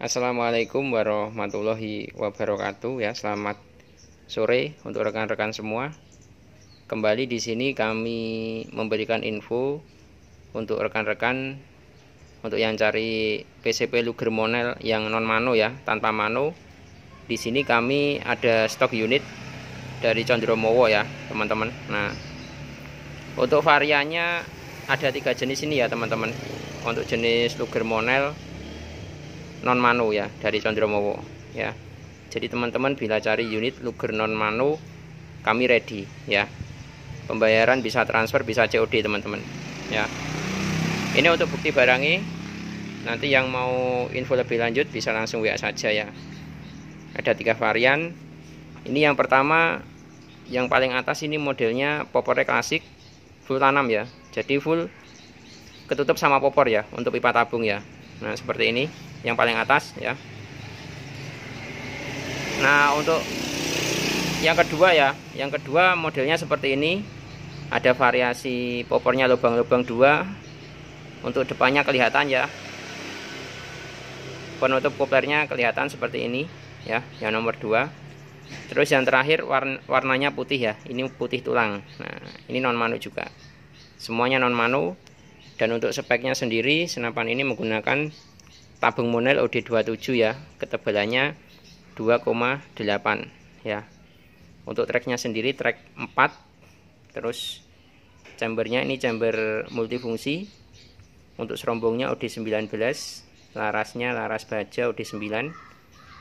Assalamualaikum warahmatullahi wabarakatuh ya selamat sore untuk rekan-rekan semua kembali di sini kami memberikan info untuk rekan-rekan untuk yang cari PCP Luger Monel yang non mano ya tanpa mano di sini kami ada stok unit dari Condromowo ya teman-teman nah untuk variannya ada tiga jenis ini ya teman-teman untuk jenis Luger Monel non mano ya dari Condromowo ya jadi teman-teman bila cari unit luger non mano kami ready ya pembayaran bisa transfer bisa COD teman-teman ya ini untuk bukti barangnya nanti yang mau info lebih lanjut bisa langsung WA saja ya ada tiga varian ini yang pertama yang paling atas ini modelnya popornya klasik full tanam ya jadi full ketutup sama popor ya untuk pipa tabung ya nah seperti ini yang paling atas ya nah untuk yang kedua ya yang kedua modelnya seperti ini ada variasi popornya lubang-lubang dua untuk depannya kelihatan ya penutup koplernya kelihatan seperti ini ya yang nomor 2 terus yang terakhir warna, warnanya putih ya ini putih tulang nah ini non manu juga semuanya non manu dan untuk speknya sendiri senapan ini menggunakan tabung monel OD27 ya ketebalannya 2,8 ya untuk tracknya sendiri track 4 terus chambernya ini chamber multifungsi untuk serombongnya OD19 larasnya laras baja OD9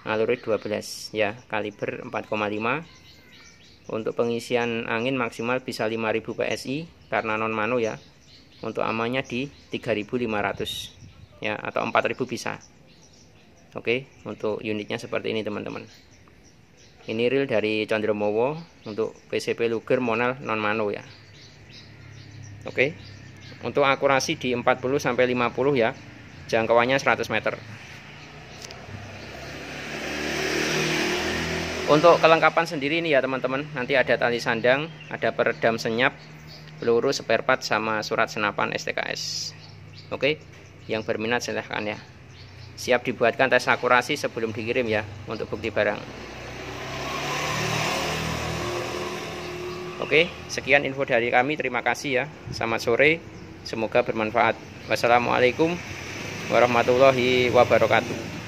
alurit 12 ya kaliber 4,5 untuk pengisian angin maksimal bisa 5000 PSI karena non mano ya untuk amannya di 3500 ya atau 4000 bisa Oke untuk unitnya seperti ini teman-teman ini reel dari Chandromowo untuk PCP Luger Monal non mano ya Oke untuk akurasi di 40 sampai 50 ya jangkauannya 100 meter untuk kelengkapan sendiri ini ya teman-teman nanti ada tali sandang ada peredam senyap peluru spare part sama surat senapan STKS oke yang berminat silahkan ya siap dibuatkan tes akurasi sebelum dikirim ya untuk bukti barang oke sekian info dari kami terima kasih ya selamat sore semoga bermanfaat wassalamualaikum warahmatullahi wabarakatuh